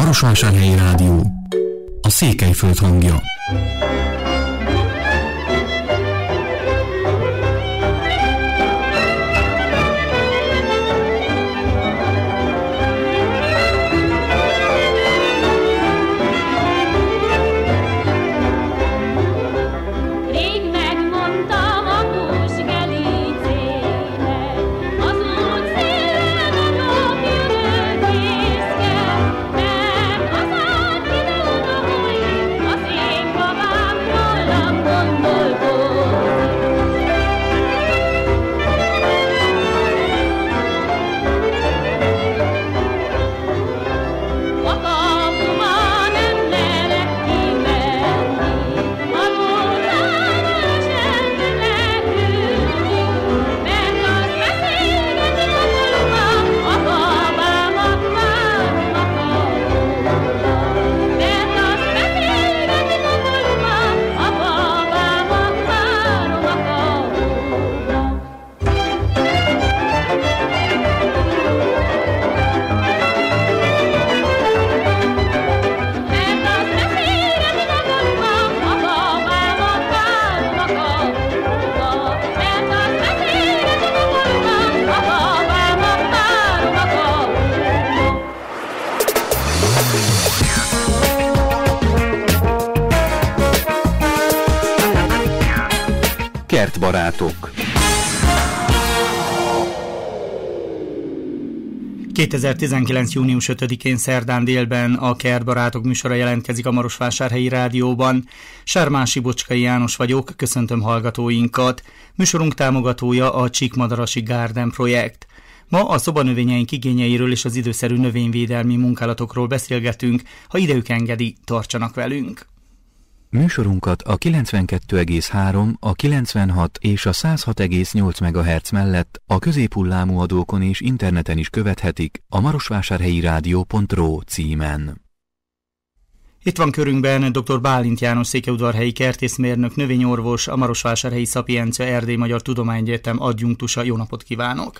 Marosvásárhelyi Rádió, a Székelyföld hangja. barátok. 2019. június 5-én szerdán délben a Kertbarátok műsora jelentkezik a Marosvásárhelyi Rádióban. Sármási Bocskai János vagyok, köszöntöm hallgatóinkat. Műsorunk támogatója a Csíkmadarasi Garden projekt. Ma a szobanövényeink igényeiről és az időszerű növényvédelmi munkálatokról beszélgetünk, ha idejük engedi, tartsanak velünk. Műsorunkat a 92,3, a 96 és a 106,8 MHz mellett a középhullámú adókon és interneten is követhetik a marosvásárhelyi rádió.ro címen. Itt van körünkben dr. Bálint János székeudvarhelyi kertészmérnök, növényorvos, a Marosvásárhelyi Szapiencia Erdély Magyar Tudományegyetem adjunktusa. Jó napot kívánok!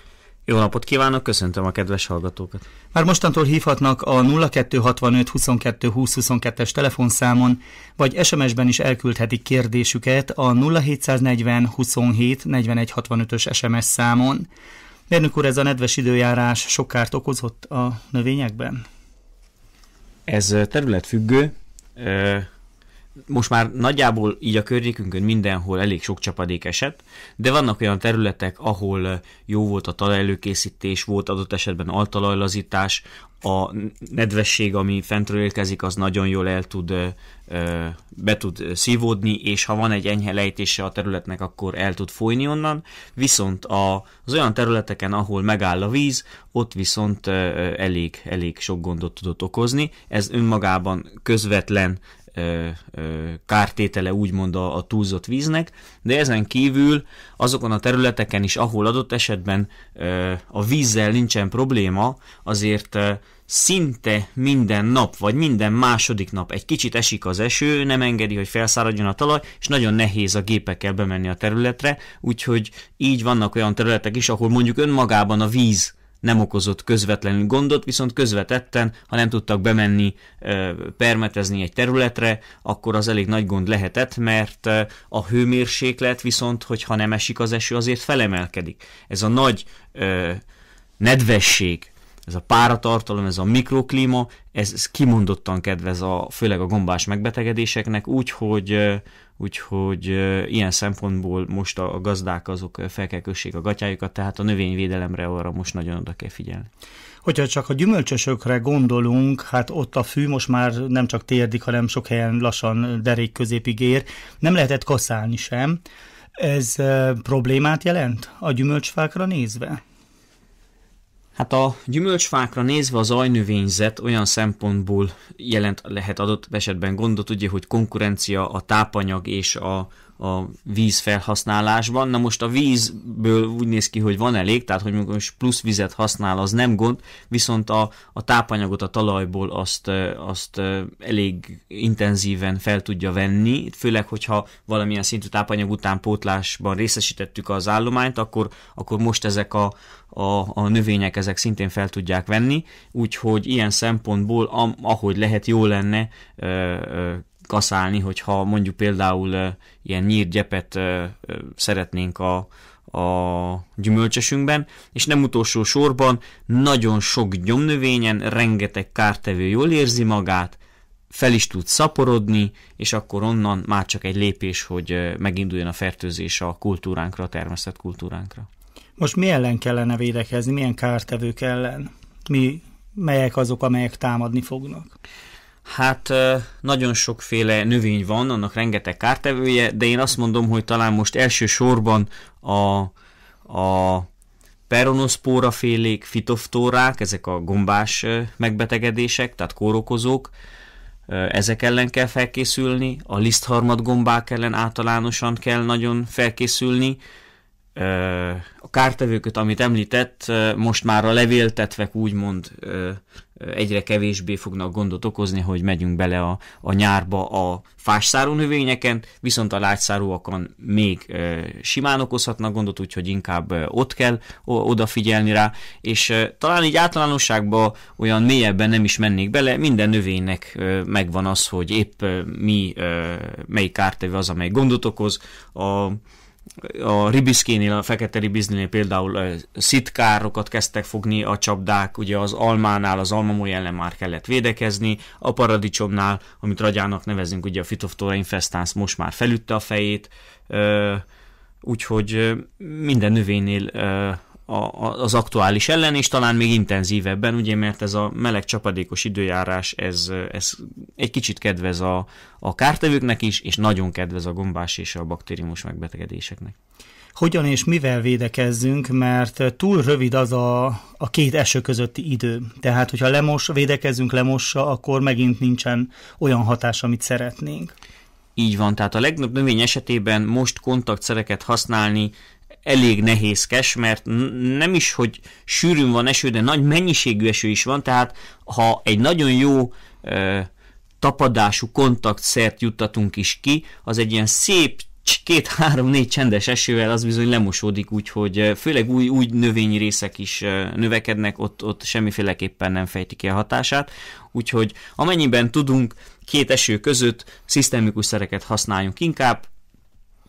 Jó napot kívánok, köszöntöm a kedves hallgatókat. Már mostantól hívhatnak a 0265 22 20 22-es telefonszámon, vagy SMS-ben is elküldhetik kérdésüket a 0740 27 41 65-ös SMS számon. Mérnök úr, ez a nedves időjárás sok kárt okozott a növényekben? Ez területfüggő, most már nagyjából így a környékünkön mindenhol elég sok csapadék esett, de vannak olyan területek, ahol jó volt a talajelőkészítés, volt adott esetben altalajlazítás, a nedvesség, ami fentről érkezik, az nagyon jól el tud, be tud szívódni, és ha van egy enyhe lejtése a területnek, akkor el tud folyni onnan. Viszont az olyan területeken, ahol megáll a víz, ott viszont elég, elég sok gondot tudott okozni. Ez önmagában közvetlen kártétele úgymond a, a túlzott víznek, de ezen kívül azokon a területeken is, ahol adott esetben a vízzel nincsen probléma, azért szinte minden nap, vagy minden második nap egy kicsit esik az eső, nem engedi, hogy felszáradjon a talaj, és nagyon nehéz a gépekkel bemenni a területre, úgyhogy így vannak olyan területek is, ahol mondjuk önmagában a víz nem okozott közvetlenül gondot, viszont közvetetten, ha nem tudtak bemenni, permetezni egy területre, akkor az elég nagy gond lehetett, mert a hőmérséklet viszont, hogyha nem esik az eső, azért felemelkedik. Ez a nagy nedvesség, ez a páratartalom, ez a mikroklíma, ez, ez kimondottan kedvez a, főleg a gombás megbetegedéseknek, úgyhogy hogy úgyhogy ilyen szempontból most a gazdák azok fel kell kössék a gatyájukat, tehát a növényvédelemre arra most nagyon oda kell figyelni. Hogyha csak a gyümölcsösökre gondolunk, hát ott a fű most már nem csak térdik, hanem sok helyen lassan derék középig ér. Nem lehetett kaszálni sem. Ez problémát jelent a gyümölcsfákra nézve? Hát a gyümölcsfákra nézve az ajnövényzet olyan szempontból jelent lehet adott esetben gondot, ugye, hogy konkurencia a tápanyag és a a vízfelhasználásban. Na most a vízből úgy néz ki, hogy van elég, tehát hogy most plusz vizet használ, az nem gond, viszont a, a tápanyagot a talajból azt, azt elég intenzíven fel tudja venni, főleg, hogyha valamilyen szintű tápanyag utánpótlásban részesítettük az állományt, akkor, akkor most ezek a, a, a növények ezek szintén fel tudják venni, úgyhogy ilyen szempontból, am, ahogy lehet, jó lenne ö, ö, kaszálni, hogyha mondjuk például ilyen nyírgyepet szeretnénk a, a gyümölcsösünkben, és nem utolsó sorban nagyon sok gyomnövényen rengeteg kártevő jól érzi magát, fel is tud szaporodni, és akkor onnan már csak egy lépés, hogy meginduljon a fertőzés a kultúránkra, a természet kultúránkra. Most mi ellen kellene védekezni, milyen kártevők ellen? Mi, melyek azok, amelyek támadni fognak? Hát nagyon sokféle növény van, annak rengeteg kártevője, de én azt mondom, hogy talán most elsősorban a, a peronoszpórafélék, fitoftórák, ezek a gombás megbetegedések, tehát kórokozók, ezek ellen kell felkészülni, a lisztharmad gombák ellen általánosan kell nagyon felkészülni, kártevőket, amit említett, most már a levéltetvek úgymond egyre kevésbé fognak gondot okozni, hogy megyünk bele a, a nyárba a fásszáró növényeken, viszont a lágyszárúakon még simán okozhatnak gondot, úgyhogy inkább ott kell odafigyelni rá, és talán így általánosságban olyan mélyebben nem is mennék bele, minden növénynek megvan az, hogy épp mi, melyik kártevő az, amely gondot okoz, a a ribiszkénél, a fekete ribiznél például szitkárokat kezdtek fogni a csapdák, ugye az almánál, az almamoly ellen már kellett védekezni, a paradicsomnál, amit ragyának nevezünk, ugye a fitoftora infestans most már felütte a fejét, úgyhogy minden növénynél a, az aktuális ellen, és talán még intenzívebben, ugye, mert ez a meleg csapadékos időjárás, ez, ez egy kicsit kedvez a, a kártevőknek is, és nagyon kedvez a gombás és a baktériumos megbetegedéseknek. Hogyan és mivel védekezzünk, mert túl rövid az a, a két eső közötti idő. Tehát, hogyha lemos, védekezzünk lemossa, akkor megint nincsen olyan hatás, amit szeretnénk. Így van, tehát a legnagyobb növény esetében most kontaktszereket használni elég nehézkes, mert nem is, hogy sűrűn van eső, de nagy mennyiségű eső is van, tehát ha egy nagyon jó ö, tapadású kontaktszert juttatunk is ki, az egy ilyen szép két-három-négy csendes esővel az bizony lemosódik, úgyhogy főleg új, új növényi részek is növekednek, ott, ott semmiféleképpen nem fejti ki a hatását, úgyhogy amennyiben tudunk két eső között szisztemikus szereket használjunk inkább,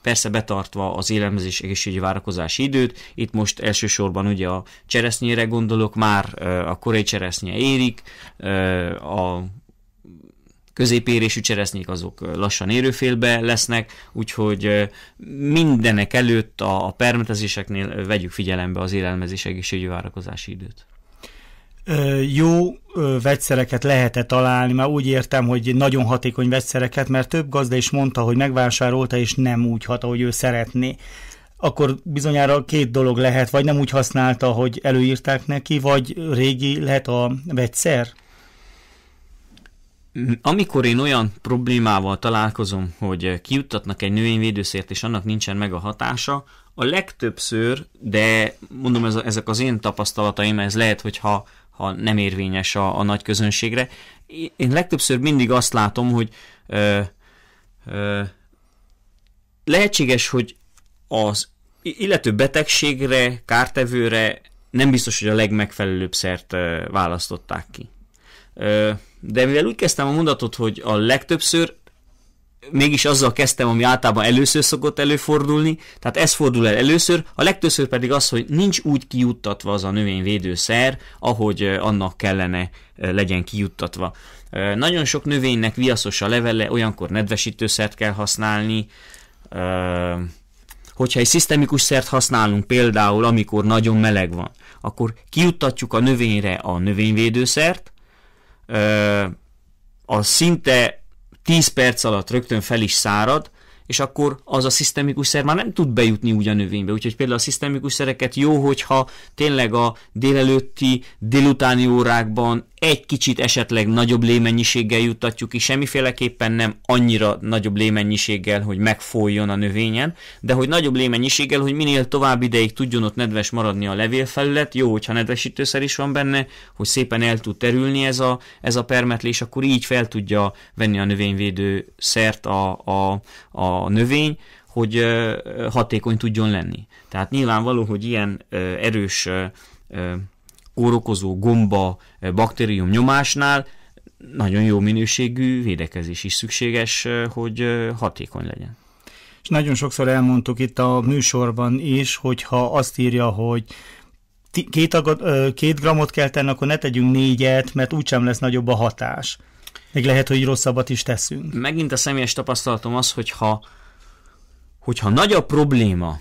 persze betartva az élelmezés egészségügyi várakozási időt. Itt most elsősorban ugye a cseresznyére gondolok, már a korai cseresznye érik, a középérésű cseresznyék azok lassan érőfélbe lesznek, úgyhogy mindenek előtt a permetezéseknél vegyük figyelembe az élelmezés egészségügyi várakozási időt jó vegyszereket lehet találni, már úgy értem, hogy nagyon hatékony vegyszereket, mert több gazda is mondta, hogy megvásárolta, és nem úgy hat, ahogy ő szeretné. Akkor bizonyára két dolog lehet, vagy nem úgy használta, hogy előírták neki, vagy régi lehet a vegyszer? Amikor én olyan problémával találkozom, hogy kiuttatnak egy növényvédőszert, és annak nincsen meg a hatása, a legtöbbször, de mondom, ez, ezek az én tapasztalataim, ez lehet, hogyha ha nem érvényes a, a nagy közönségre. Én legtöbbször mindig azt látom, hogy ö, ö, lehetséges, hogy az illető betegségre, kártevőre nem biztos, hogy a legmegfelelőbb szert választották ki. De mivel úgy kezdtem a mondatot, hogy a legtöbbször mégis azzal kezdtem, ami általában először szokott előfordulni, tehát ez fordul el először, a legtöbbször pedig az, hogy nincs úgy kijuttatva az a növényvédőszer, ahogy annak kellene legyen kijuttatva. Nagyon sok növénynek viaszos a levele, olyankor nedvesítőszert kell használni, hogyha egy szisztemikus szert használunk például, amikor nagyon meleg van, akkor kijuttatjuk a növényre a növényvédőszert, a szinte 10 perc alatt rögtön fel is szárad, és akkor az a szisztemikus szer már nem tud bejutni úgy a növénybe. Úgyhogy például a szisztemikus szereket jó, hogyha tényleg a délelőtti, délutáni órákban egy kicsit esetleg nagyobb lémennyiséggel juttatjuk ki, semmiféleképpen nem annyira nagyobb lémennyiséggel, hogy megfoljon a növényen, de hogy nagyobb lémennyiséggel, hogy minél tovább ideig tudjon ott nedves maradni a levélfelület, jó, hogyha nedvesítőszer is van benne, hogy szépen el tud terülni ez a, ez a permetlés, akkor így fel tudja venni a növényvédő szert a, a, a növény, hogy hatékony tudjon lenni. Tehát nyilvánvaló, hogy ilyen erős kórokozó gomba, eh, baktérium nyomásnál nagyon jó minőségű védekezés is szükséges, eh, hogy eh, hatékony legyen. És nagyon sokszor elmondtuk itt a műsorban is, hogyha azt írja, hogy két, agad, két gramot kell tenni, akkor ne tegyünk négyet, mert úgysem lesz nagyobb a hatás. Még lehet, hogy rosszabbat is teszünk. Megint a személyes tapasztalatom az, hogyha, hogyha nagy a probléma,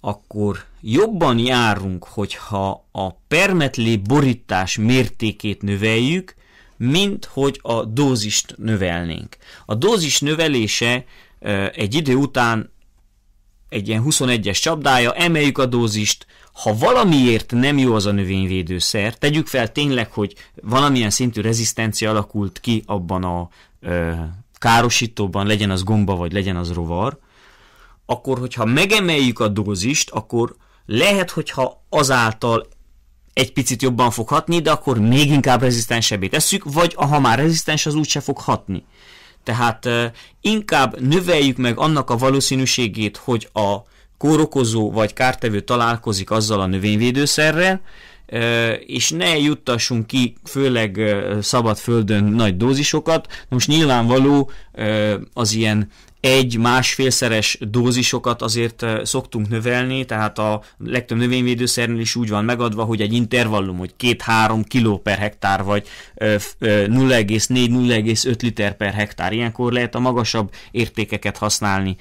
akkor jobban járunk, hogyha a permetlé borítás mértékét növeljük, mint hogy a dózist növelnénk. A dózis növelése egy idő után egy ilyen 21-es csapdája, emeljük a dózist, ha valamiért nem jó az a növényvédőszer, tegyük fel tényleg, hogy valamilyen szintű rezisztencia alakult ki abban a ö, károsítóban, legyen az gomba vagy legyen az rovar, akkor hogyha megemeljük a dózist, akkor lehet, hogyha azáltal egy picit jobban fog hatni, de akkor még inkább rezisztensebbé tesszük, vagy ha már rezisztens, az úgyse fog hatni. Tehát inkább növeljük meg annak a valószínűségét, hogy a kórokozó vagy kártevő találkozik azzal a növényvédőszerrel, és ne juttassunk ki főleg szabad földön nagy dózisokat. Most nyilvánvaló az ilyen egy-másfélszeres dózisokat azért eh, szoktunk növelni, tehát a legtöbb növényvédőszernél is úgy van megadva, hogy egy intervallum, hogy 2-3 kg per hektár, vagy 0,4-0,5 eh, eh, liter per hektár. Ilyenkor lehet a magasabb értékeket használni,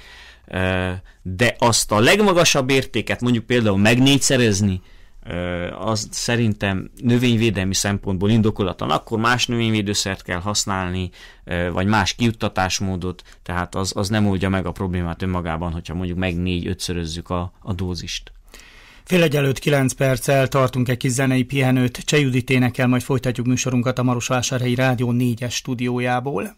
de azt a legmagasabb értéket mondjuk például megnégyszerezni, az szerintem növényvédelmi szempontból indokolatlan, akkor más növényvédőszert kell használni, vagy más kiuttatásmódot, tehát az, az nem oldja meg a problémát önmagában, hogyha mondjuk meg négy-ötszörözzük a, a dózist. Fél egy előtt 9 perccel tartunk egy kis zenei pihenőt. Cseh Judit énekel, majd folytatjuk műsorunkat a Marosvásárhelyi Rádió 4-es stúdiójából.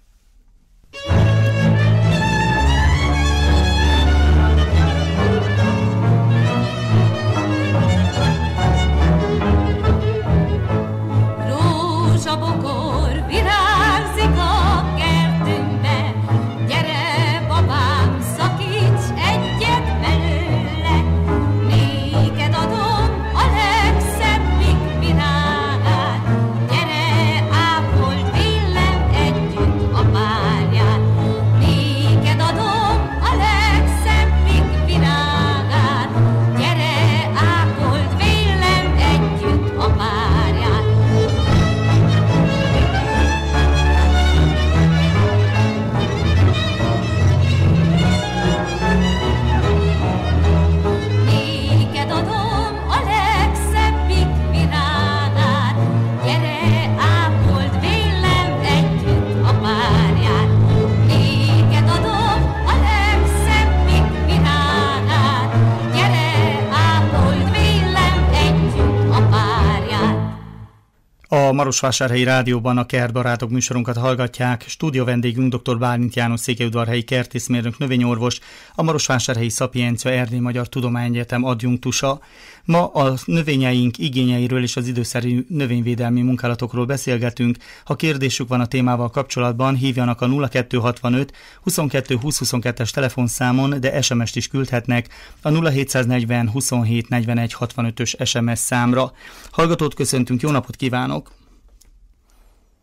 Marosvásárhelyi Rádióban a Kertbarátok műsorunkat hallgatják. Stúdió vendégünk dr. Bálint János székelyudvarhelyi kertészmérnök növényorvos, a Marosvásárhelyi Szapiencia Erdély Magyar Tudományegyetem adjunktusa. Ma a növényeink igényeiről és az időszerű növényvédelmi munkálatokról beszélgetünk. Ha kérdésük van a témával kapcsolatban, hívjanak a 0265 22 22 es telefonszámon, de SMS-t is küldhetnek a 0740 27 41 65-ös SMS számra. Hallgatót köszöntünk, jó napot kívánok!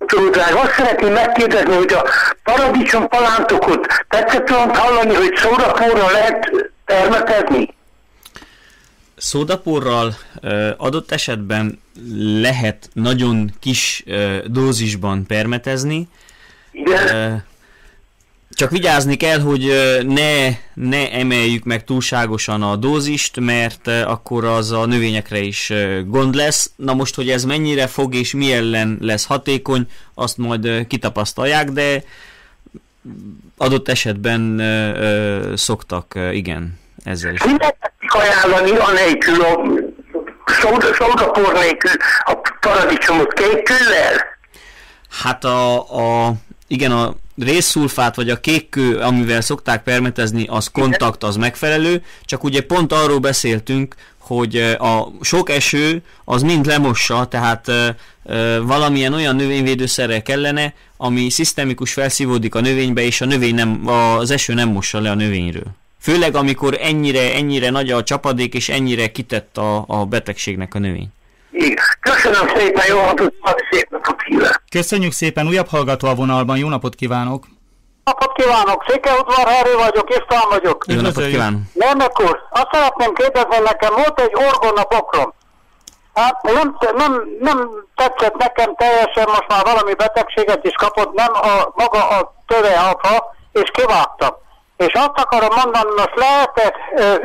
Tudodrág, azt szeretném megkérdezni, hogy a paradicsom palántokot tetszett olyan hallani, hogy szórakóra lehet termetezni? Szódapórral adott esetben lehet nagyon kis dózisban permetezni. Igen. Csak vigyázni kell, hogy ne, ne emeljük meg túlságosan a dózist, mert akkor az a növényekre is gond lesz. Na most, hogy ez mennyire fog és mi ellen lesz hatékony, azt majd kitapasztalják, de adott esetben ö, szoktak, igen, ezzel is. ajánlani, a nélkül a paradicsomot Hát a, a igen, a részszulfát vagy a kékkő, amivel szokták permetezni, az kontakt, az megfelelő, csak ugye pont arról beszéltünk, hogy a sok eső az mind lemossa, tehát valamilyen olyan növényvédőszerrel kellene, ami szisztemikus felszívódik a növénybe, és a növény nem, az eső nem mossa le a növényről. Főleg amikor ennyire, ennyire nagy a csapadék, és ennyire kitett a, a betegségnek a növény. Köszönöm szépen, jó napot, szép napot kívánok. Köszönjük szépen, újabb hallgató a vonalban, jó napot kívánok. Napot kívánok, Székelyudvarherő vagyok, István vagyok. Jó napot kívánok. Némek úr, azt szeretném kérdezni, nekem volt egy orgona bokrom. Hát nem, nem, nem tetszett nekem teljesen, most már valami betegséget is kapott, nem a maga a töve alfa és kivágtam. És azt akarom mondani, most lehetett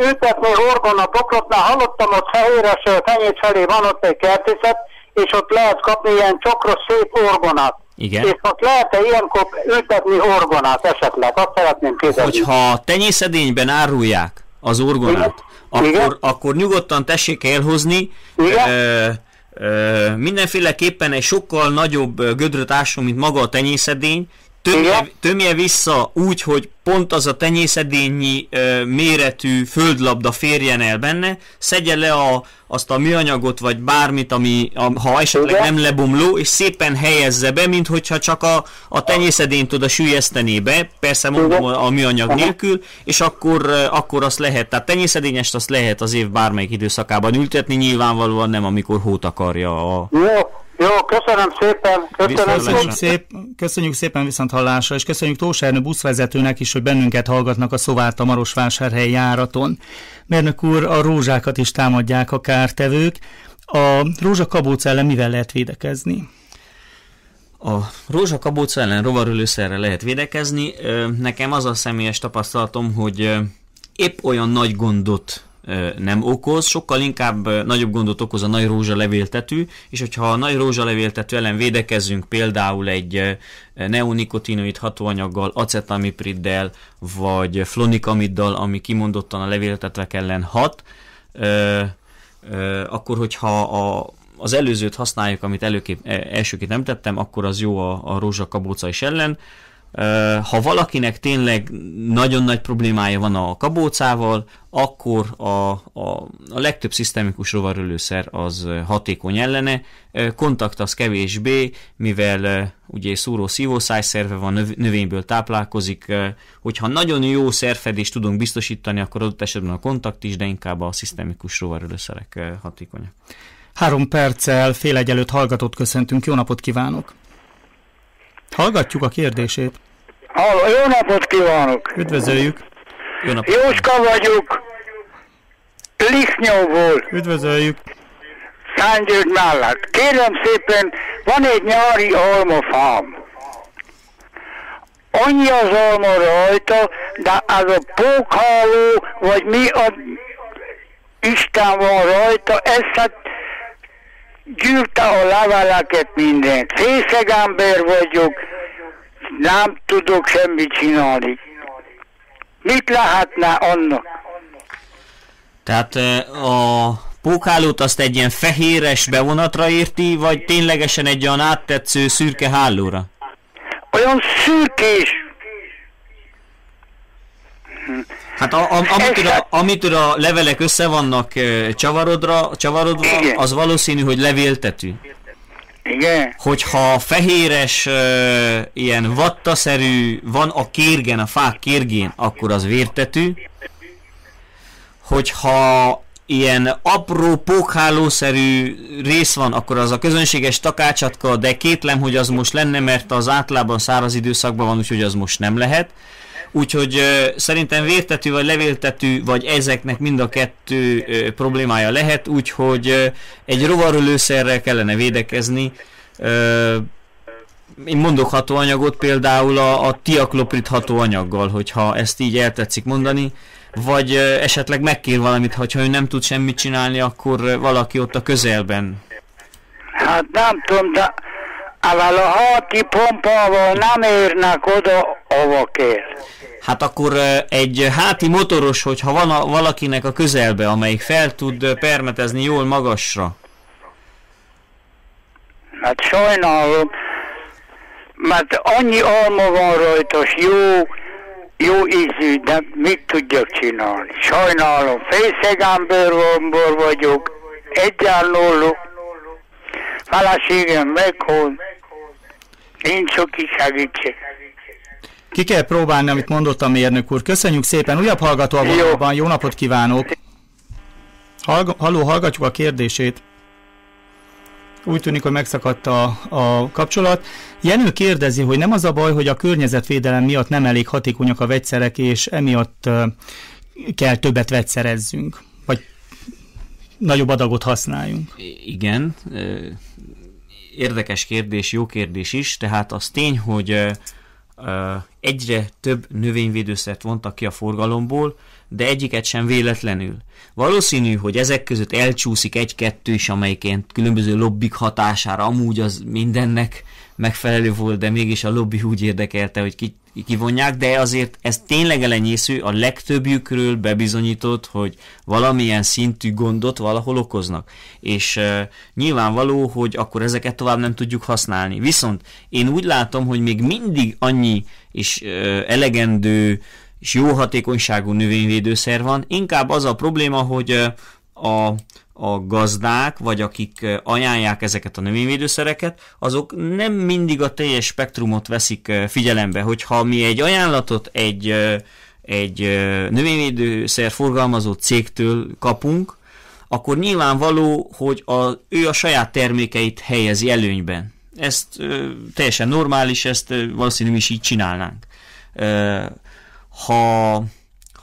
ültetni orgon a bokrotnál, hallottam ott fehéres fenyét felé van ott egy kertészet, és ott lehet kapni ilyen csokros szép orgonát. Igen. És ott lehet-e ilyenkor ültetni orgonát esetleg? Azt szeretném kérdezni. Hogyha tenyészedényben árulják az orgonát, Igen? Akkor, Igen? akkor nyugodtan tessék elhozni. Igen? Ö, ö, mindenféleképpen egy sokkal nagyobb gödröt ásunk, mint maga a tenyészedény, tömje, tömje vissza úgy, hogy pont az a tenyészedényi ö, méretű földlabda férjen el benne, szedje le a, azt a műanyagot, vagy bármit, ami a, ha esetleg Igen. nem lebomló, és szépen helyezze be, mint hogyha csak a, a tenyészedényt oda sülyeztené be, persze mondom a, a műanyag Igen. nélkül, és akkor, akkor azt lehet, tehát tenyészedényest azt lehet az év bármelyik időszakában ültetni, nyilvánvalóan nem, amikor hót akarja a... Jó, jó, köszönöm szépen. Köszönöm köszönjük, szép, köszönjük szépen viszont hallásra, és köszönjük Tóth buszvezetőnek is, hogy bennünket hallgatnak a Szovárta Marosvásárhely járaton. Mérnök úr, a rózsákat is támadják a kártevők. A rózsakabóc ellen mivel lehet védekezni? A rózsakabóc ellen rovarülőszerrel lehet védekezni. Nekem az a személyes tapasztalatom, hogy épp olyan nagy gondot nem okoz, sokkal inkább nagyobb gondot okoz a nagy rózsalevéltetű, és hogyha a nagy rózsalevéltetű ellen védekezzünk például egy neonikotinoid hatóanyaggal, acetamipriddel, vagy flonikamiddal, ami kimondottan a levéltetvek ellen hat, akkor hogyha a az előzőt használjuk, amit előképp, e, elsőként nem tettem, akkor az jó a, a rózsakabóca is ellen, ha valakinek tényleg nagyon nagy problémája van a kabócával, akkor a, a, a legtöbb szisztemikus rovarölőszer az hatékony ellene, kontakt az kevésbé, mivel ugye szúró szívószájszerve van, növényből táplálkozik, hogyha nagyon jó szerfedést tudunk biztosítani, akkor adott esetben a kontakt is, de inkább a szisztemikus rovarölőszerek hatékonyak. Három perccel fél egy előtt hallgatót köszöntünk, jó napot kívánok! Hallgatjuk a kérdését. Halló, jó napot kívánok! Üdvözöljük! Jó napot Jóska vagyok, Lisznyóból. Üdvözöljük! Szentgyőd mellett. Kérem szépen, van egy nyári almafám. Annyi az alma rajta, de az a pókháló, vagy mi a Isten van rajta, ezt hát gyűrte a leveleket mindent. Fészegember vagyok, nem tudok semmit csinálni. Mit lehetne annak? Tehát a pókhálót azt egy ilyen fehéres bevonatra érti, vagy ténylegesen egy olyan áttetsző szürke hálóra? Olyan szürkés. Hát a, a, amitől, a, amitől a levelek össze vannak csavarodra, csavarodva, Igen. az valószínű, hogy levéltetű. Igen? Hogyha fehéres, ö, ilyen vattaszerű van a kérgen, a fák kérgén, akkor az vértetű. Hogyha ilyen apró pókhálószerű rész van, akkor az a közönséges takácsatka, de kétlem, hogy az most lenne, mert az általában száraz időszakban van, úgyhogy az most nem lehet. Úgyhogy szerintem vértetű vagy levéltetű, vagy ezeknek mind a kettő problémája lehet, úgyhogy egy rovarölőszerrel kellene védekezni. Én mondok hatóanyagot például a, a tiakloprit hatóanyaggal, hogyha ezt így eltetszik mondani, vagy esetleg megkér valamit, ha ő nem tud semmit csinálni, akkor valaki ott a közelben. Hát nem tudom, de a hati pompával nem érnek oda, ahova kell. Hát akkor egy háti motoros, hogyha van a, valakinek a közelbe, amelyik fel tud permetezni jól magasra. Hát sajnálom, mert annyi alma van rajta, és jó, jó ízű, de mit tudjak csinálni? Sajnálom, fészegán vagyok, egyenlóló, feleségem meghol, nincs aki segítség. Ki kell próbálni, amit mondott a mérnök úr. Köszönjük szépen, újabb hallgató a jó. jó napot kívánok! Hallg halló, hallgatjuk a kérdését. Úgy tűnik, hogy megszakadt a, a kapcsolat. Jenő kérdezi, hogy nem az a baj, hogy a környezetvédelem miatt nem elég hatékonyak a vegyszerek, és emiatt uh, kell többet vegyszerezzünk, vagy nagyobb adagot használjunk. Igen, érdekes kérdés, jó kérdés is. Tehát az tény, hogy egyre több növényvédőszert vontak ki a forgalomból, de egyiket sem véletlenül. Valószínű, hogy ezek között elcsúszik egy-kettő is, amelyiként különböző lobbik hatására amúgy az mindennek megfelelő volt, de mégis a lobby úgy érdekelte, hogy ki kivonják, de azért ez tényleg elenyésző, a legtöbbjükről bebizonyított, hogy valamilyen szintű gondot valahol okoznak. És uh, nyilvánvaló, hogy akkor ezeket tovább nem tudjuk használni. Viszont én úgy látom, hogy még mindig annyi és uh, elegendő és jó hatékonyságú növényvédőszer van. Inkább az a probléma, hogy a a gazdák, vagy akik ajánlják ezeket a növényvédőszereket, azok nem mindig a teljes spektrumot veszik figyelembe. Hogyha mi egy ajánlatot egy, egy növényvédőszer forgalmazó cégtől kapunk, akkor nyilvánvaló, hogy a, ő a saját termékeit helyezi előnyben. Ezt ö, teljesen normális, ezt ö, valószínűleg is így csinálnánk. Ö, ha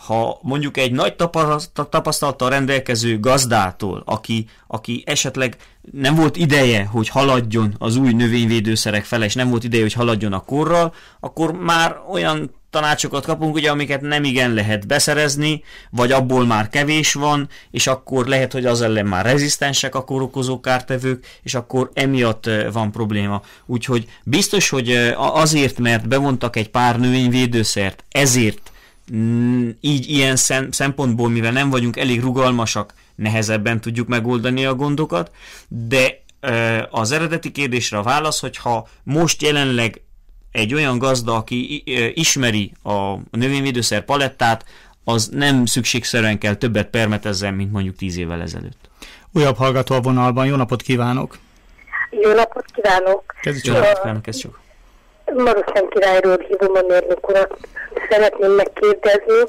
ha mondjuk egy nagy tapasztalattal rendelkező gazdától, aki, aki esetleg nem volt ideje, hogy haladjon az új növényvédőszerek fele, és nem volt ideje, hogy haladjon a korral, akkor már olyan tanácsokat kapunk, ugye, amiket nem igen lehet beszerezni, vagy abból már kevés van, és akkor lehet, hogy az ellen már rezisztensek a korokozó kártevők, és akkor emiatt eh, van probléma. Úgyhogy biztos, hogy eh, azért, mert bevontak egy pár növényvédőszert, ezért Mm, így ilyen szempontból, mivel nem vagyunk elég rugalmasak, nehezebben tudjuk megoldani a gondokat, de az eredeti kérdésre a válasz, hogyha most jelenleg egy olyan gazda, aki ismeri a növényvédőszer palettát, az nem szükségszerűen kell többet permetezzen, mint mondjuk tíz évvel ezelőtt. Újabb hallgató a vonalban, jó napot kívánok! Jó napot kívánok! Kezdjük! Jó napot kívánok, kezdjük! Maroszlán királyról hívom a mérnök urat. Szeretném megkérdezni,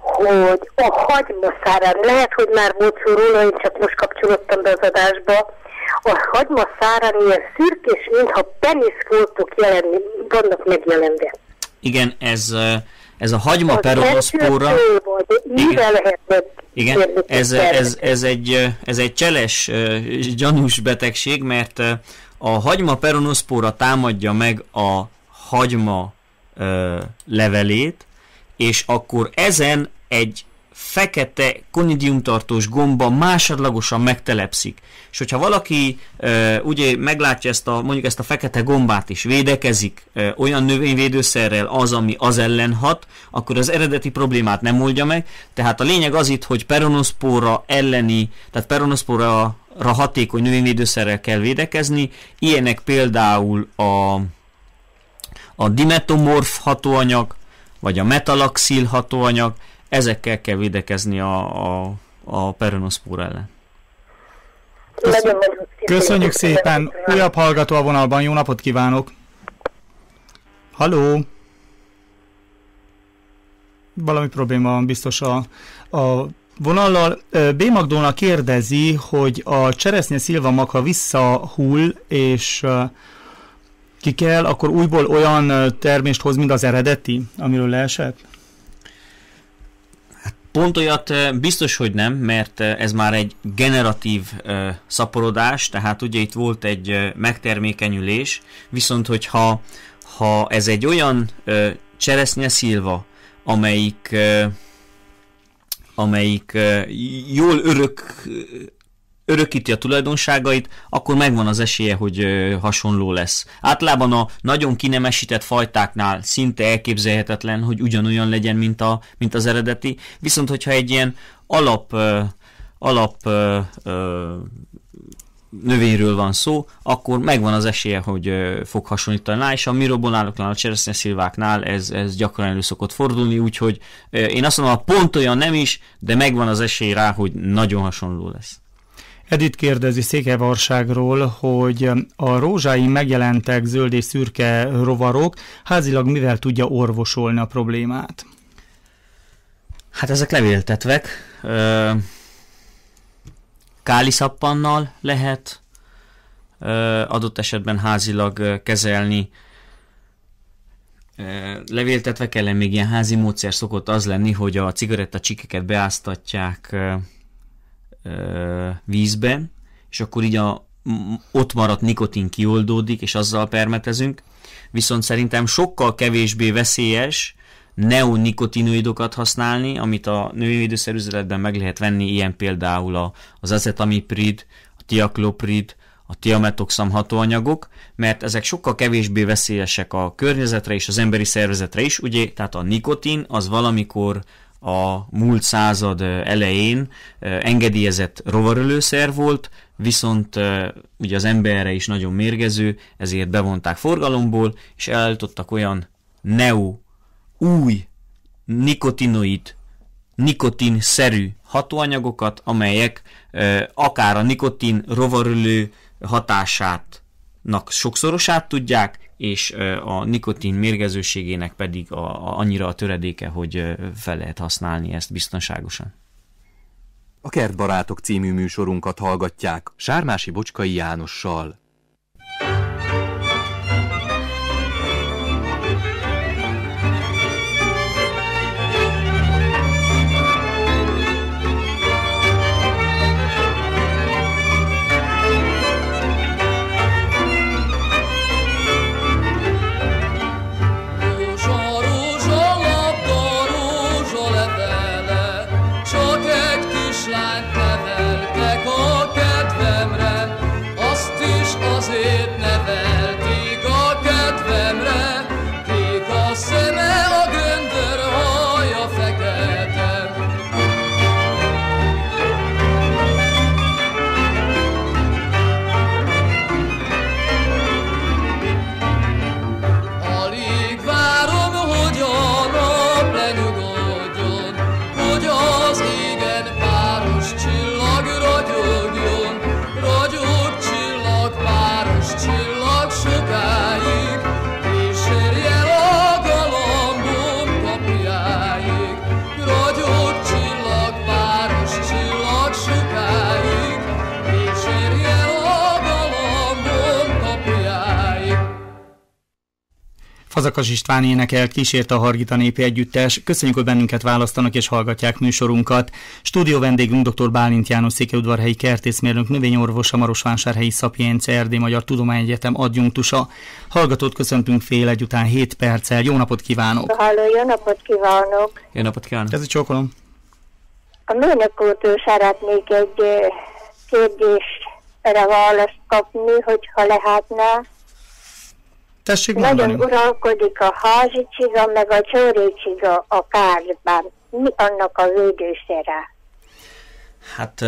hogy a hagyma szárán lehet, hogy már volt szó róla, én csak most kapcsolódtam be az adásba, a hagyma szárán ilyen szürkés, mintha voltok jelenni, vannak megjelenve. Igen, ez, eh, ez a hagyma peronoszpóra... Igen, igen ez, ez, ez, egy, eh, ez egy cseles eh, gyanús betegség, mert a hagyma peronoszpóra támadja meg a hagyma ö, levelét, és akkor ezen egy fekete konidiumtartós gomba másodlagosan megtelepszik. És hogyha valaki e, ugye meglátja ezt a, mondjuk ezt a fekete gombát is, védekezik e, olyan növényvédőszerrel az, ami az ellen hat, akkor az eredeti problémát nem oldja meg. Tehát a lényeg az itt, hogy peronoszpóra elleni, tehát peronoszpóra hatékony növényvédőszerrel kell védekezni, ilyenek például a, a dimetomorf hatóanyag, vagy a metalaxil hatóanyag, ezekkel kell védekezni a, a, a peronoszpóra ellen. Köszönjük, Köszönjük szépen! Újabb hallgató a vonalban, jó napot kívánok! Haló! Valami probléma van biztos a, a vonallal B. Magdóna kérdezi, hogy a cseresznye szilva ha visszahull, és ki kell, akkor újból olyan termést hoz, mint az eredeti, amiről leesett? Hát pont olyat biztos, hogy nem, mert ez már egy generatív szaporodás, tehát ugye itt volt egy megtermékenyülés, viszont hogyha ha ez egy olyan cseresznye szilva, amelyik amelyik jól örök, örökíti a tulajdonságait, akkor megvan az esélye, hogy hasonló lesz. Általában a nagyon kinemesített fajtáknál szinte elképzelhetetlen, hogy ugyanolyan legyen, mint, a, mint az eredeti, viszont hogyha egy ilyen alap alap növényről van szó, akkor megvan az esélye, hogy fog hasonlítani rá, és a mirobonáloknál, a cseresznyeszilváknál ez, ez gyakran elő szokott fordulni, úgyhogy én azt mondom, pont olyan nem is, de megvan az esély rá, hogy nagyon hasonló lesz. Edith kérdezi Székevarságról, hogy a rózsáin megjelentek zöld és szürke rovarok házilag mivel tudja orvosolni a problémát? Hát ezek levéltetvek. Ö- káliszappannal lehet adott esetben házilag kezelni. Levéltetve kellene még ilyen házi módszer szokott az lenni, hogy a csikeket beáztatják vízben, és akkor így a ott maradt nikotin kioldódik, és azzal permetezünk. Viszont szerintem sokkal kevésbé veszélyes, neonikotinoidokat használni, amit a növényvédőszerüzeletben meg lehet venni, ilyen például az acetamiprid, a tiakloprid, a tiametoxam hatóanyagok, mert ezek sokkal kevésbé veszélyesek a környezetre és az emberi szervezetre is, ugye, tehát a nikotin az valamikor a múlt század elején engedélyezett rovarölőszer volt, viszont ugye az emberre is nagyon mérgező, ezért bevonták forgalomból, és eljutottak olyan neo új nikotinoid, nikotin-szerű hatóanyagokat, amelyek ö, akár a nikotin rovarülő hatásátnak sokszorosát tudják, és ö, a nikotin mérgezőségének pedig a, a, annyira a töredéke, hogy ö, fel lehet használni ezt biztonságosan. A Kertbarátok című műsorunkat hallgatják Sármási Bocskai Jánossal. Fazakas István énekelt kísért a Hargita Népi Együttes. Köszönjük, hogy bennünket választanak és hallgatják műsorunkat. Stúdió vendégünk dr. Bálint János Székelyudvarhelyi kertészmérnök, növényorvos, a Marosvásárhelyi Szapjénc Erdély Magyar Tudományegyetem adjunktusa. Hallgatót köszöntünk fél egy után 7 perccel. Jó napot kívánok! Halló, jó napot kívánok! Jó napot kívánok! Ez csókolom! A mérnök szeretnék egy eh, kérdésre választ kapni, hogyha lehetne. Tessék Nagyon mondani. uralkodik a házi csiga, meg a csóri csiga a kárban. Mi annak a védőszere? Hát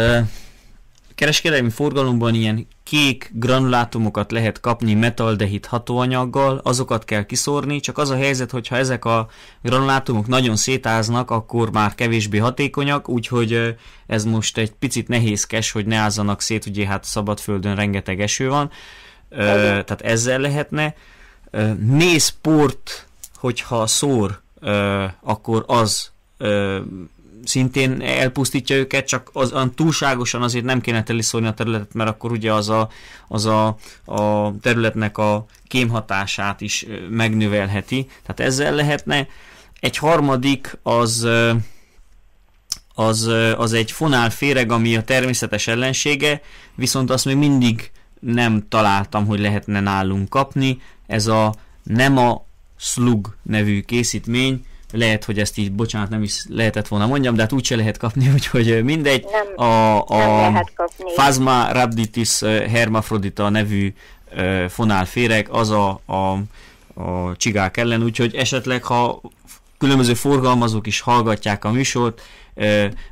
kereskedelmi forgalomban ilyen kék granulátumokat lehet kapni metaldehid hatóanyaggal, azokat kell kiszórni, csak az a helyzet, hogy ha ezek a granulátumok nagyon szétáznak, akkor már kevésbé hatékonyak, úgyhogy ez most egy picit nehézkes, hogy ne ázzanak szét, ugye hát szabadföldön rengeteg eső van, Ö, tehát ezzel lehetne. Néz port, hogyha szór, akkor az szintén elpusztítja őket, csak az, az túlságosan azért nem kéne teliszolni a területet, mert akkor ugye az a, az a, a területnek a kémhatását is megnövelheti. Tehát ezzel lehetne. Egy harmadik az az, az egy fonál féreg, ami a természetes ellensége, viszont azt még mindig nem találtam, hogy lehetne nálunk kapni. Ez a nem a Slug nevű készítmény, lehet, hogy ezt így, bocsánat, nem is lehetett volna mondjam, de hát úgyse lehet kapni, úgyhogy mindegy. Nem, a, a nem lehet kapni. Phasma Rabditis Hermafrodita nevű fonálféreg, az a, a, a csigák ellen, úgyhogy esetleg, ha különböző forgalmazók is hallgatják a műsort,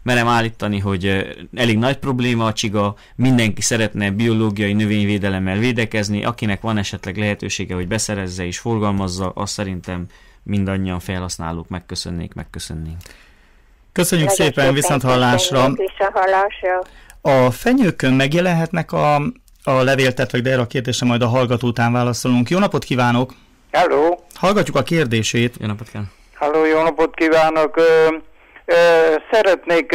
merem állítani, hogy elég nagy probléma a csiga, mindenki szeretne biológiai növényvédelemmel védekezni, akinek van esetleg lehetősége, hogy beszerezze és forgalmazza, azt szerintem mindannyian felhasználók megköszönnék, megköszönnénk. Köszönjük Legyen szépen, szépen viszont hallásra. A fenyőkön megjelenhetnek a, a levéltetvek, de erre a kérdésre majd a hallgató után válaszolunk. Jó napot kívánok! Hello! Hallgatjuk a kérdését. Jó napot kívánok! Halló, jó napot kívánok! Szeretnék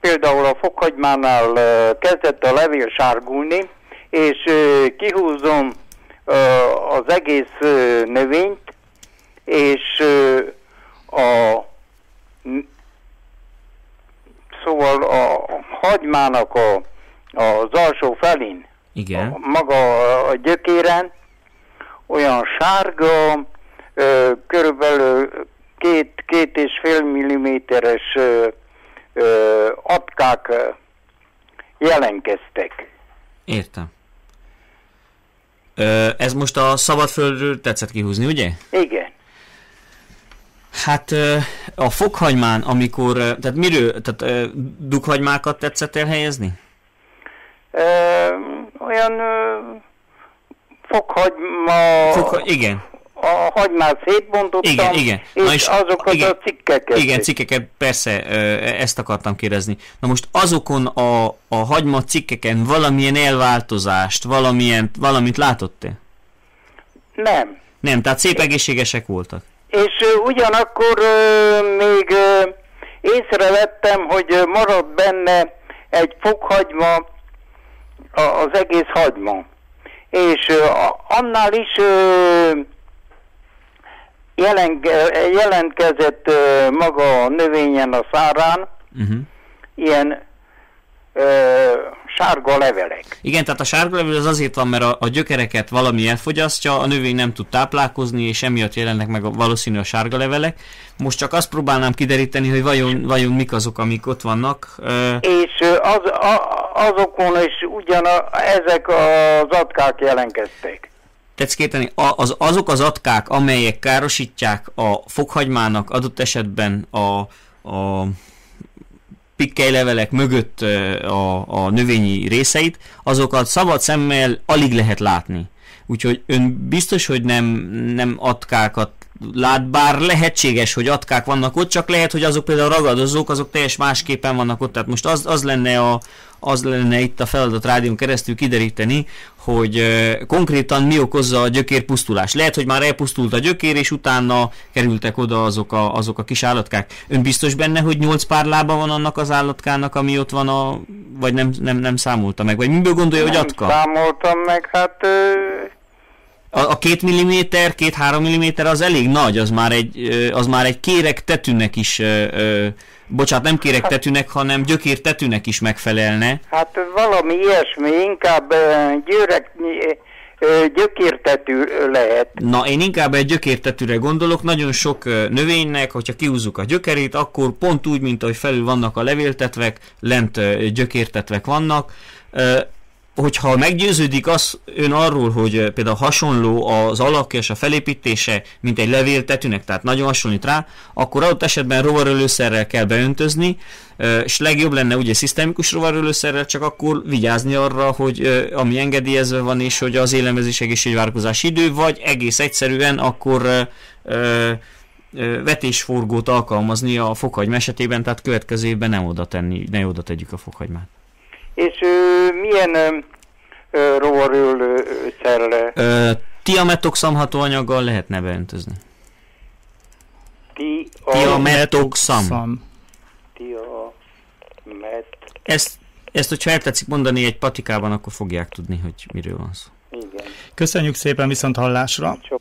például a fokhagymánál kezdett a levél sárgulni, és kihúzom az egész növényt, és a szóval a hagymának a, az alsó felén, Igen. A, maga a gyökéren olyan sárga, körülbelül két, két és fél milliméteres apkák jelenkeztek. Értem. Ö, ez most a szabadföldről tetszett kihúzni, ugye? Igen. Hát a fokhagymán, amikor, tehát miről, tehát dukhagymákat tetszett elhelyezni? olyan fokhagyma... Fokha, igen a hagymát szétbontottam, igen, igen. Na és, és azokat igen, a cikkeket. Igen, cikkeket, persze, ezt akartam kérdezni. Na most azokon a, a hagyma cikkeken valamilyen elváltozást, valamilyen, valamit látott-e? Nem. Nem, tehát szép egészségesek voltak. És ugyanakkor még észrevettem, hogy maradt benne egy fokhagyma, az egész hagyma. És annál is jelen, jelentkezett maga a növényen a szárán, uh-huh. ilyen ö, sárga levelek. Igen, tehát a sárga levél az azért van, mert a, a gyökereket valami elfogyasztja, a növény nem tud táplálkozni, és emiatt jelennek meg a, valószínű a sárga levelek. Most csak azt próbálnám kideríteni, hogy vajon, vajon mik azok, amik ott vannak. Ö... És az, a, azokon is ugyan a, ezek az atkák jelentkeztek tetszkéteni. Az, azok az atkák, amelyek károsítják a fokhagymának adott esetben a, a pikkely levelek mögött a, a növényi részeit, azokat szabad szemmel alig lehet látni. Úgyhogy ön biztos, hogy nem, nem atkákat lát, bár lehetséges, hogy atkák vannak ott, csak lehet, hogy azok például ragadozók, azok teljes másképpen vannak ott. Tehát most az, az, lenne, a, az lenne itt a feladat rádión keresztül kideríteni, hogy konkrétan mi okozza a gyökér pusztulás? Lehet, hogy már elpusztult a gyökér, és utána kerültek oda azok a, azok a kis állatkák. Ön biztos benne, hogy nyolc pár lába van annak az állatkának, ami ott van, a, vagy nem, nem, nem számolta meg? Vagy miből gondolja, nem hogy atka? Nem számoltam meg, hát a, a két milliméter, két-három milliméter az elég nagy, az már egy, az már egy kérek tetűnek is, bocsánat, nem kérek hát, tetűnek, hanem gyökér tetűnek is megfelelne. Hát valami ilyesmi, inkább győrek, gyökértetű lehet. Na, én inkább egy gyökértetűre gondolok. Nagyon sok növénynek, hogyha kiúzzuk a gyökerét, akkor pont úgy, mint ahogy felül vannak a levéltetvek, lent gyökértetvek vannak hogyha meggyőződik az ön arról, hogy eh, például hasonló az alakja és a felépítése, mint egy levéltetűnek, tehát nagyon hasonlít rá, akkor adott esetben rovarölőszerrel kell beöntözni, eh, és legjobb lenne ugye szisztemikus rovarölőszerrel, csak akkor vigyázni arra, hogy eh, ami engedélyezve van, és hogy az élemezés egészségvárkozás idő, vagy egész egyszerűen akkor vetésforgót alkalmazni a fokhagyma esetében, tehát következő évben nem oda, tenni, ne oda tegyük a fokhagymát. És ö, milyen ö, ö, rovarölőszerrel? Tiametoxam hatóanyaggal lehetne beöntözni. Tiametoxam. Tiamet. Ezt, ezt, hogyha el tetszik mondani egy patikában, akkor fogják tudni, hogy miről van szó. Igen. Köszönjük szépen viszont hallásra. Csak.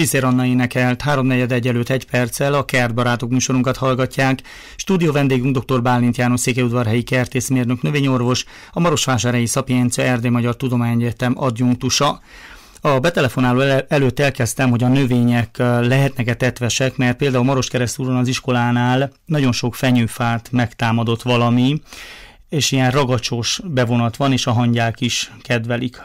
Csiszér Anna énekelt, Háromnegyed egyelőtt egy perccel a Kertbarátok műsorunkat hallgatják. Stúdió vendégünk dr. Bálint János székelyudvarhelyi kertészmérnök növényorvos, a Marosvásárhelyi Szapiencia Erdély Magyar Tudományegyetem adjunktusa. A betelefonáló előtt elkezdtem, hogy a növények lehetnek-e tetvesek, mert például Maroskeresztúron az iskolánál nagyon sok fenyőfát megtámadott valami, és ilyen ragacsos bevonat van, és a hangyák is kedvelik.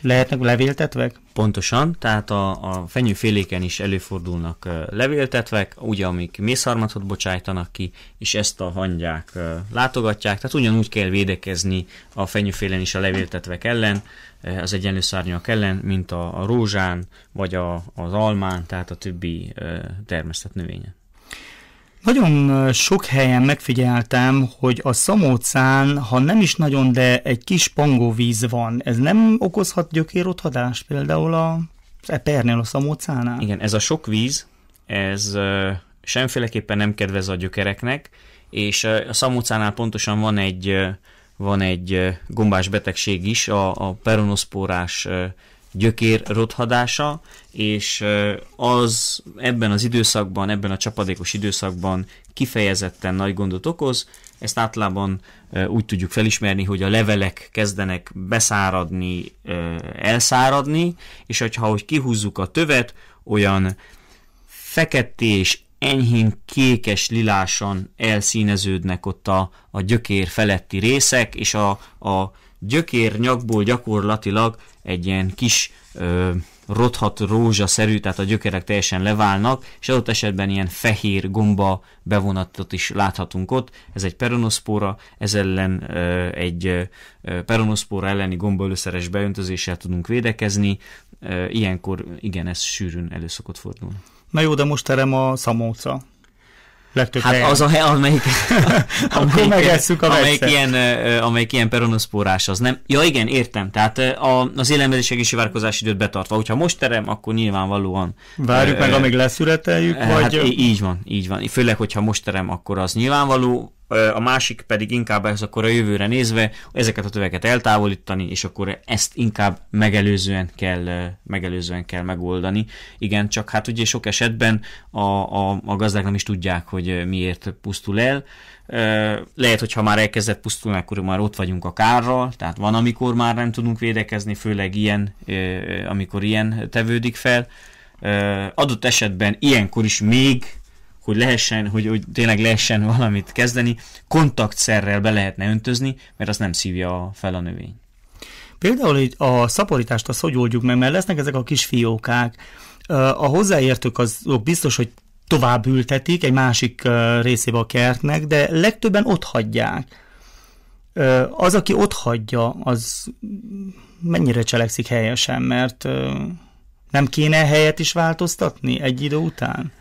Lehetnek levéltetvek? Pontosan, tehát a, a fenyőféléken is előfordulnak levéltetvek, ugye amik mészharmatot bocsájtanak ki, és ezt a hangyák látogatják, tehát ugyanúgy kell védekezni a fenyőfélen is a levéltetvek ellen, az egyenlő szárnyak ellen, mint a, a rózsán, vagy a, az almán, tehát a többi termesztett növényen. Nagyon sok helyen megfigyeltem, hogy a szamócán, ha nem is nagyon, de egy kis pangóvíz van. Ez nem okozhat gyökérothadást például a epernél, a szamócánál? Igen, ez a sok víz, ez semféleképpen nem kedvez a gyökereknek, és a szamócánál pontosan van egy, van egy gombás betegség is, a, a peronoszpórás gyökér rothadása, és az ebben az időszakban, ebben a csapadékos időszakban kifejezetten nagy gondot okoz. Ezt általában úgy tudjuk felismerni, hogy a levelek kezdenek beszáradni, elszáradni, és hogyha hogy kihúzzuk a tövet, olyan feketté és enyhén kékes lilásan elszíneződnek ott a, a gyökér feletti részek, és a, a gyökér nyakból gyakorlatilag egy ilyen kis ö, rothat rózsaszerű, tehát a gyökerek teljesen leválnak, és adott esetben ilyen fehér gomba bevonatot is láthatunk ott. Ez egy peronoszpóra, ez ellen ö, egy ö, peronoszpóra elleni gombaölőszeres beöntözéssel tudunk védekezni. Ö, ilyenkor igen, ez sűrűn elő szokott fordulni. Na jó, de most terem a szamóca legtöbb Hát helyen. az a hely, amelyik, amelyik, amelyik, a amelyik ilyen, amelyik ilyen peronoszpórás az nem. Ja igen, értem, tehát a, az és várkozási időt betartva, hogyha most terem, akkor nyilvánvalóan. Várjuk ö, meg, amíg leszüreteljük, hát vagy? így van, így van. Főleg, hogyha most terem, akkor az nyilvánvaló, a másik pedig inkább ez akkor a jövőre nézve ezeket a töveket eltávolítani, és akkor ezt inkább megelőzően kell, megelőzően kell megoldani. Igen, csak hát ugye sok esetben a, a, a gazdák nem is tudják, hogy miért pusztul el. Lehet, hogy ha már elkezdett pusztulni, akkor már ott vagyunk a kárral, tehát van, amikor már nem tudunk védekezni, főleg ilyen, amikor ilyen tevődik fel. Adott esetben ilyenkor is még hogy lehessen, hogy, hogy tényleg lehessen valamit kezdeni, kontaktszerrel be lehetne öntözni, mert az nem szívja fel a növény. Például a szaporítást azt hogy oldjuk meg, mert lesznek ezek a kis fiókák, a hozzáértők azok biztos, hogy tovább ültetik egy másik részébe a kertnek, de legtöbben ott hagyják. Az, aki ott hagyja, az mennyire cselekszik helyesen, mert nem kéne helyet is változtatni egy idő után?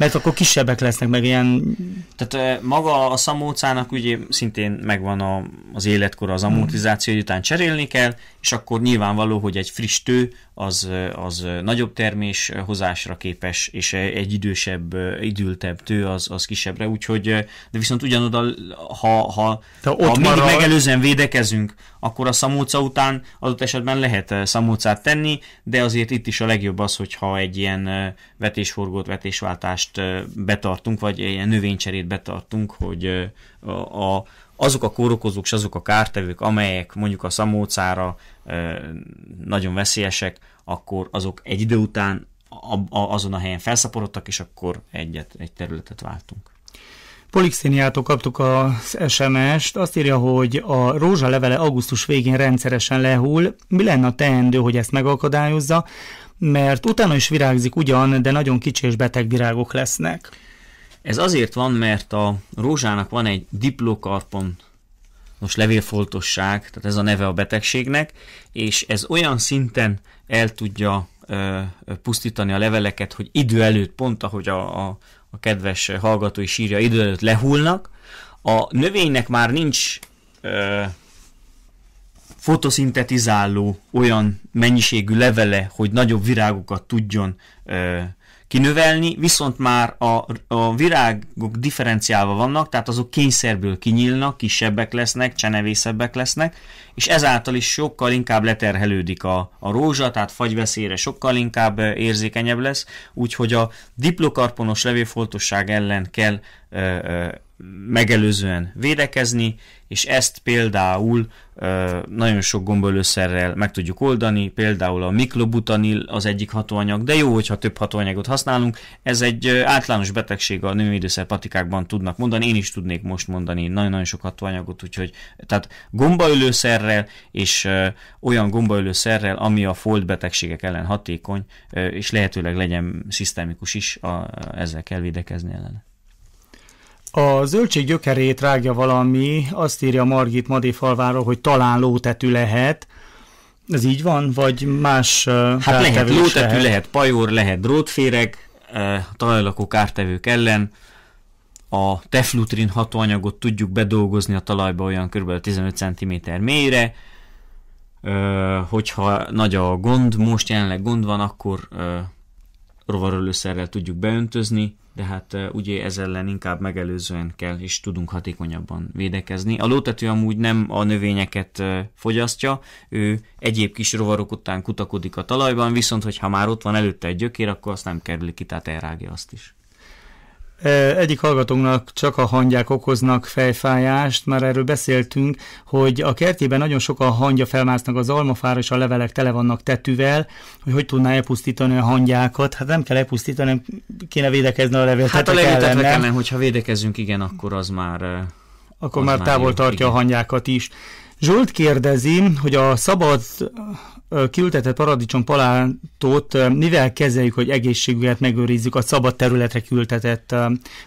Mert akkor kisebbek lesznek, meg ilyen... Tehát maga a szamócának ugye szintén megvan a, az életkora, az hmm. amortizáció, hogy után cserélni kell, és akkor nyilvánvaló, hogy egy friss tő az, az nagyobb termés hozásra képes, és egy idősebb, időltebb tő az, az kisebbre, úgyhogy de viszont ugyanoda, ha, ha, ha ott mindig marad... megelőzően védekezünk, akkor a szamóca után adott esetben lehet eh, szamócát tenni, de azért itt is a legjobb az, hogyha egy ilyen eh, vetésforgót, vetésváltást eh, betartunk, vagy ilyen növénycserét betartunk, hogy a, a azok a kórokozók és azok a kártevők, amelyek mondjuk a szamócára nagyon veszélyesek, akkor azok egy idő után azon a helyen felszaporodtak, és akkor egyet, egy területet váltunk. Polixéniától kaptuk az SMS-t, azt írja, hogy a rózsa levele augusztus végén rendszeresen lehull. Mi lenne a teendő, hogy ezt megakadályozza? Mert utána is virágzik ugyan, de nagyon kicsi és beteg virágok lesznek. Ez azért van, mert a rózsának van egy diplokarpon most levélfoltosság, tehát ez a neve a betegségnek, és ez olyan szinten el tudja ö, pusztítani a leveleket, hogy idő előtt, pont ahogy a, a, a kedves hallgatói sírja idő előtt lehullnak, a növénynek már nincs ö, fotoszintetizáló olyan mennyiségű levele, hogy nagyobb virágokat tudjon ö, kinövelni, viszont már a, a virágok differenciálva vannak, tehát azok kényszerből kinyílnak, kisebbek lesznek, csenevészebbek lesznek, és ezáltal is sokkal inkább leterhelődik a, a rózsa, tehát fagyveszélyre sokkal inkább érzékenyebb lesz, úgyhogy a diplokarponos levélfoltosság ellen kell ö, ö, megelőzően védekezni, és ezt például nagyon sok gombölőszerrel meg tudjuk oldani, például a miklobutanil az egyik hatóanyag, de jó, hogyha több hatóanyagot használunk, ez egy általános betegség a növényvédőszer patikákban tudnak mondani, én is tudnék most mondani nagyon-nagyon sok hatóanyagot, úgyhogy tehát gombaölőszerrel és olyan gombaölőszerrel, ami a fold betegségek ellen hatékony, és lehetőleg legyen szisztemikus is, a, ezzel kell védekezni ellene. A zöldség gyökerét rágja valami, azt írja Margit Madéfalváról, hogy talán lótetű lehet. Ez így van? Vagy más Hát lehet lótetű, lehet. lehet pajor, lehet drótféreg, talajlakó kártevők ellen. A teflutrin hatóanyagot tudjuk bedolgozni a talajba olyan kb. 15 cm mélyre. Hogyha nagy a gond, most jelenleg gond van, akkor rovarölőszerrel tudjuk beöntözni, de hát ugye ez ellen inkább megelőzően kell, és tudunk hatékonyabban védekezni. A lótető amúgy nem a növényeket fogyasztja, ő egyéb kis rovarok után kutakodik a talajban, viszont hogyha már ott van előtte egy gyökér, akkor azt nem kerül ki, tehát elrágja azt is. Egyik hallgatónak csak a hangyák okoznak fejfájást, már erről beszéltünk, hogy a kertében nagyon sokan hangya felmásznak az almafára, és a levelek tele vannak tetűvel, hogy hogy tudná elpusztítani a hangyákat. Hát nem kell elpusztítani, kéne védekezni a levél. Hát a levél kellene, hogyha védekezünk, igen, akkor az már... Akkor az már távol tartja igen. a hangyákat is. Zsolt kérdezi, hogy a szabad kiültetett paradicsom palántót mivel kezeljük, hogy egészségüket megőrizzük a szabad területre kiültetett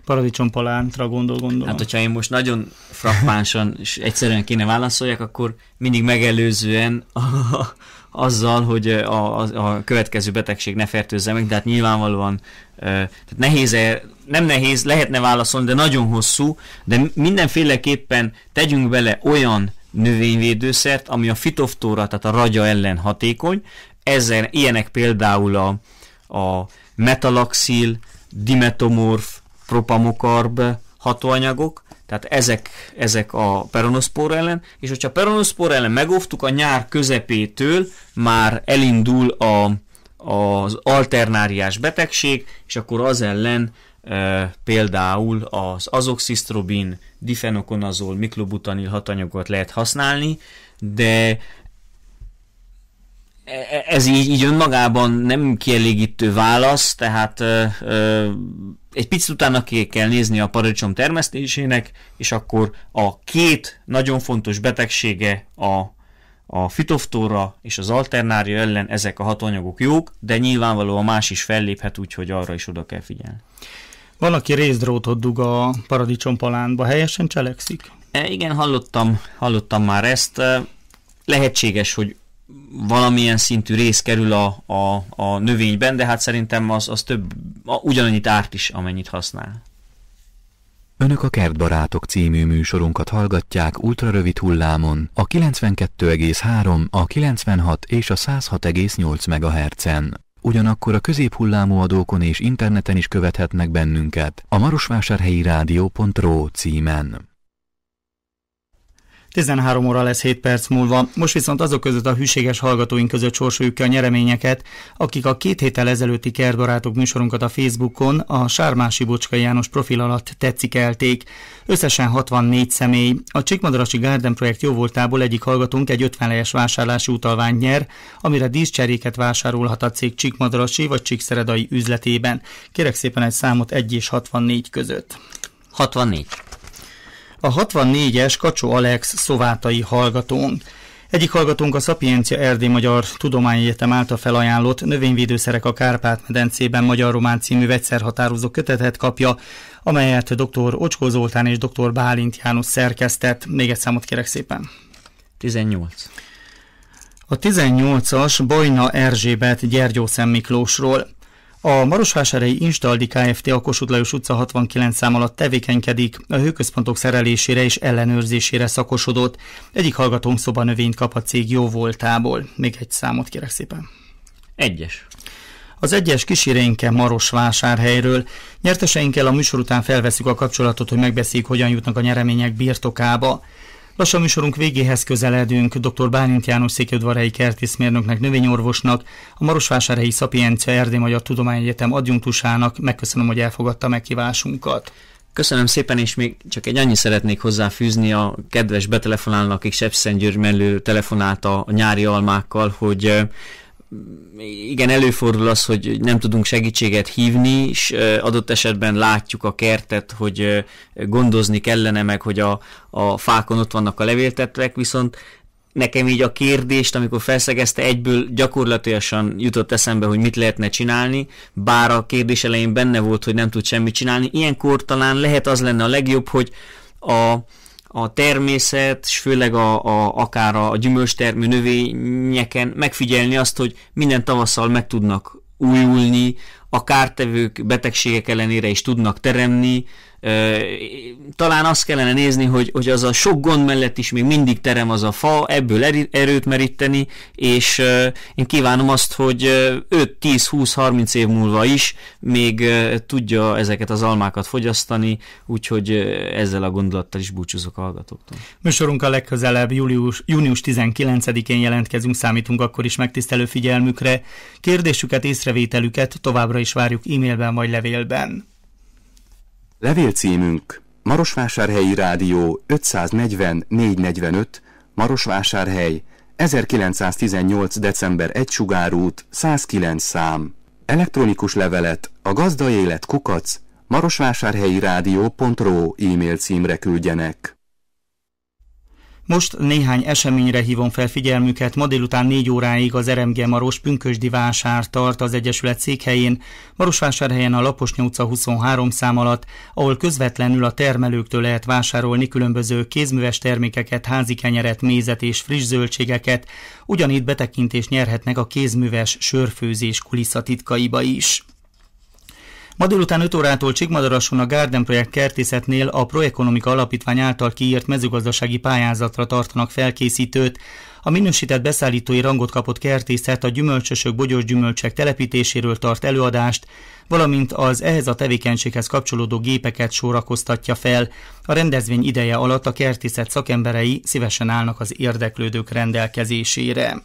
paradicsom palántra gondol, gondolom. Hát, hogyha én most nagyon frappánsan és egyszerűen kéne válaszoljak, akkor mindig megelőzően a, azzal, hogy a, a, a következő betegség ne fertőzze meg, hát tehát nyilvánvalóan tehát nehéz, nem nehéz, lehetne válaszolni, de nagyon hosszú, de mindenféleképpen tegyünk bele olyan növényvédőszert, ami a fitoftóra, tehát a ragya ellen hatékony. Ezen ilyenek például a, a metalaxil, dimetomorf, propamokarb hatóanyagok, tehát ezek, ezek a peronospor ellen, és hogyha peronospor ellen megóvtuk, a nyár közepétől már elindul a, az alternáriás betegség, és akkor az ellen e, például az azoxisztrobin difenokonazol, miklobutanil hatanyagot lehet használni, de e, e, ez így, így önmagában nem kielégítő válasz, tehát ö, ö, egy picit utána kell nézni a paradicsom termesztésének, és akkor a két nagyon fontos betegsége a, a fitoftóra és az alternária ellen ezek a hatanyagok jók, de nyilvánvalóan más is felléphet, úgyhogy arra is oda kell figyelni. Valaki részdrótot dug a paradicsompalánba, helyesen cselekszik? E, igen, hallottam, hallottam már ezt. E, lehetséges, hogy valamilyen szintű rész kerül a, a, a növényben, de hát szerintem az, az több, a, ugyanannyit árt is, amennyit használ. Önök a Kertbarátok című műsorunkat hallgatják ultrarövid hullámon a 92,3, a 96 és a 106,8 MHz-en ugyanakkor a középhullámú adókon és interneten is követhetnek bennünket a marosvásárhelyi rádió.ro címen. 13 óra lesz 7 perc múlva. Most viszont azok között a hűséges hallgatóink között sorsoljuk ki a nyereményeket, akik a két héttel ezelőtti kertbarátok műsorunkat a Facebookon a Sármási Bocska János profil alatt tetszikelték. Összesen 64 személy. A Csikmadarasi Garden projekt jóvoltából egyik hallgatónk egy 50 lejes vásárlási utalványt nyer, amire díszcseréket vásárolhat a cég Csikmadarasi vagy Csíkszeredai üzletében. Kérek szépen egy számot 1 és 64 között. 64 a 64-es Kacsó Alex szovátai hallgatónk. Egyik hallgatónk a Szapiencia Erdély Magyar tudományi Egyetem által felajánlott Növényvédőszerek a Kárpát-medencében Magyar-Román című vegyszerhatározó kötetet kapja, amelyet dr. Ocskó Zoltán és dr. Bálint János szerkesztett. Még egy számot kérek szépen. 18. A 18-as Bajna Erzsébet Gyergyószem Miklósról. A Marosvásárhelyi Instaldi Kft. a Kossuth Lajos utca 69 szám alatt tevékenykedik, a hőközpontok szerelésére és ellenőrzésére szakosodott. Egyik hallgatónk szobanövényt kap a cég jó voltából. Még egy számot kérek szépen. Egyes. Az egyes kísérénke Maros vásárhelyről. Nyerteseinkkel a műsor után felveszük a kapcsolatot, hogy megbeszéljük, hogyan jutnak a nyeremények birtokába. Lassan műsorunk végéhez közeledünk. Dr. Bálint János székelyudvarhelyi kertészmérnöknek, növényorvosnak, a Marosvásárhelyi Szapiencia Erdély Magyar Tudományegyetem adjunktusának megköszönöm, hogy elfogadta meghívásunkat. Köszönöm szépen, és még csak egy annyi szeretnék hozzáfűzni a kedves betelefonálnak, akik Sepszentgyörgy mellő telefonálta a nyári almákkal, hogy igen, előfordul az, hogy nem tudunk segítséget hívni, és adott esetben látjuk a kertet, hogy gondozni kellene meg, hogy a, a fákon ott vannak a levéltetvek, viszont nekem így a kérdést, amikor felszegezte, egyből gyakorlatilag jutott eszembe, hogy mit lehetne csinálni, bár a kérdés elején benne volt, hogy nem tud semmit csinálni. Ilyenkor talán lehet az lenne a legjobb, hogy a, a természet, és főleg a, a, akár a gyümölcstermű növényeken megfigyelni azt, hogy minden tavasszal meg tudnak újulni, a kártevők betegségek ellenére is tudnak teremni, talán azt kellene nézni, hogy, hogy az a sok gond mellett is még mindig terem az a fa, ebből erőt meríteni, és én kívánom azt, hogy 5-10-20-30 év múlva is még tudja ezeket az almákat fogyasztani, úgyhogy ezzel a gondolattal is búcsúzok a hallgatóktól. Műsorunk a legközelebb július, június 19-én jelentkezünk, számítunk akkor is megtisztelő figyelmükre. Kérdésüket, észrevételüket továbbra is várjuk e-mailben vagy levélben. Levélcímünk Marosvásárhelyi Rádió 540 445 Marosvásárhely 1918. december 1 sugárút 109 szám. Elektronikus levelet a gazdaélet kukac marosvásárhelyi rádió.ro e-mail címre küldjenek. Most néhány eseményre hívom fel figyelmüket. Ma délután négy óráig az RMG Maros pünkösdi vásár tart az Egyesület székhelyén, Marosvásárhelyen a Laposnya utca 23 szám alatt, ahol közvetlenül a termelőktől lehet vásárolni különböző kézműves termékeket, házi kenyeret, mézet és friss zöldségeket, ugyanitt betekintést nyerhetnek a kézműves sörfőzés kulisszatitkaiba is. Ma délután 5 órától Csíkmadarason a Garden Projekt kertészetnél a Proekonomika Alapítvány által kiírt mezőgazdasági pályázatra tartanak felkészítőt. A minősített beszállítói rangot kapott kertészet a gyümölcsösök bogyós gyümölcsek telepítéséről tart előadást, valamint az ehhez a tevékenységhez kapcsolódó gépeket sorakoztatja fel. A rendezvény ideje alatt a kertészet szakemberei szívesen állnak az érdeklődők rendelkezésére.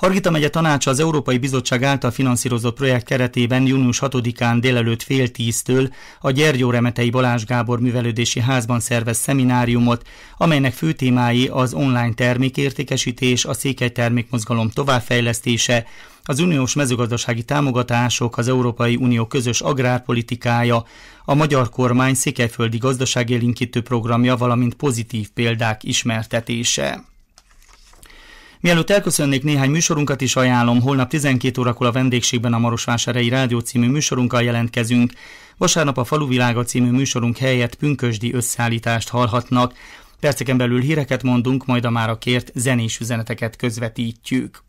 Hargita megye tanácsa az Európai Bizottság által finanszírozott projekt keretében június 6-án délelőtt fél tíztől a Gyergyó Remetei Balázs Gábor művelődési házban szervez szemináriumot, amelynek fő témái az online termékértékesítés, a székely termékmozgalom továbbfejlesztése, az uniós mezőgazdasági támogatások, az Európai Unió közös agrárpolitikája, a magyar kormány székelyföldi gazdaságélinkítő programja, valamint pozitív példák ismertetése. Mielőtt elköszönnék néhány műsorunkat is ajánlom, holnap 12 órakor a vendégségben a Marosvásárhelyi Rádió című műsorunkkal jelentkezünk. Vasárnap a Faluvilága című műsorunk helyett pünkösdi összeállítást hallhatnak. Perceken belül híreket mondunk, majd a már a kért zenés üzeneteket közvetítjük.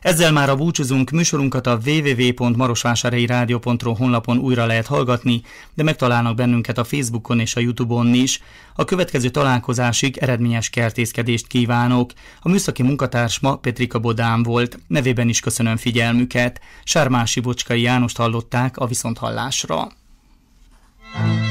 Ezzel már a búcsúzunk, műsorunkat a www.marosvásárhelyiradio.ro honlapon újra lehet hallgatni, de megtalálnak bennünket a Facebookon és a Youtube-on is. A következő találkozásig eredményes kertészkedést kívánok. A műszaki munkatárs ma Petrika Bodán volt, nevében is köszönöm figyelmüket. Sármási Bocskai Jánost hallották a Viszonthallásra. Mm.